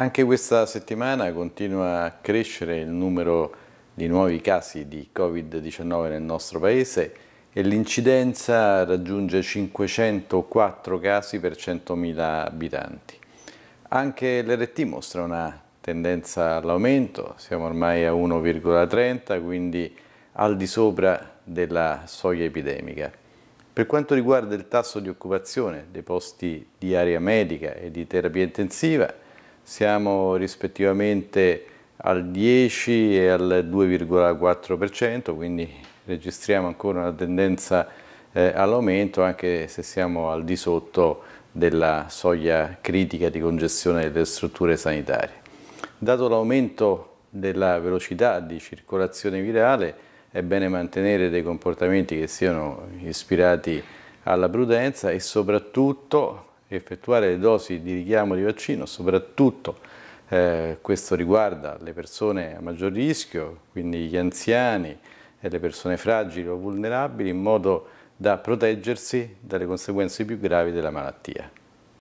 Anche questa settimana continua a crescere il numero di nuovi casi di Covid-19 nel nostro Paese e l'incidenza raggiunge 504 casi per 100.000 abitanti. Anche l'RT mostra una tendenza all'aumento, siamo ormai a 1,30, quindi al di sopra della soglia epidemica. Per quanto riguarda il tasso di occupazione dei posti di area medica e di terapia intensiva, siamo rispettivamente al 10 e al 2,4%, quindi registriamo ancora una tendenza eh, all'aumento anche se siamo al di sotto della soglia critica di congestione delle strutture sanitarie. Dato l'aumento della velocità di circolazione virale è bene mantenere dei comportamenti che siano ispirati alla prudenza e soprattutto effettuare le dosi di richiamo di vaccino, soprattutto eh, questo riguarda le persone a maggior rischio, quindi gli anziani e le persone fragili o vulnerabili, in modo da proteggersi dalle conseguenze più gravi della malattia.